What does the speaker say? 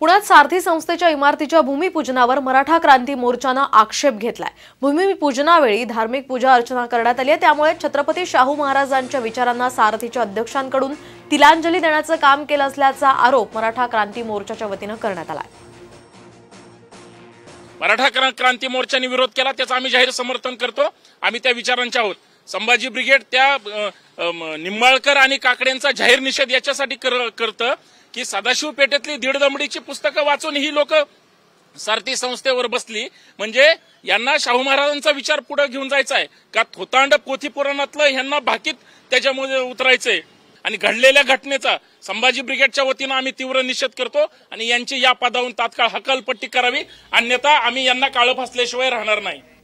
पुण्यात सारथी संस्थेच्या इमारतीच्या भूमिपूजनावर मराठा क्रांती मोर्चानं आक्षेप घेतलाय भूमिपूजनावेळी धार्मिक पूजा अर्चना करण्यात आली आहे त्यामुळे छत्रपती शाहू महाराजांच्या विचारांना सारथीच्या अध्यक्षांकडून तिलांजली देण्याचं काम केलं असल्याचा आरोप मराठा क्रांती मोर्चाच्या वतीनं करण्यात आलाय मराठा क्रांती मोर्चाने विरोध केला त्याचं आम्ही जाहीर समर्थन करतो आम्ही त्या विचारांच्या आहोत संभाजी ब्रिगेड त्या निंबाळकर आणि काकड्यांचा जाहीर निषेध याच्यासाठी करतं की सदाशिव पेठेतली दीड दमडीची पुस्तकं वाचून ही लोक सारथी संस्थेवर बसली म्हणजे यांना शाहू महाराजांचा विचार पुढे घेऊन जायचा आहे का थोतांड पोथी पुराणातलं यांना भाकीत त्याच्यामध्ये उतरायचंय आणि घडलेल्या घटनेचा संभाजी ब्रिगेडच्या वतीनं आम्ही तीव्र निषेध करतो आणि यांची या पदावरून तात्काळ हकालपट्टी करावी अन्यथा आम्ही यांना काळं फासल्याशिवाय राहणार नाही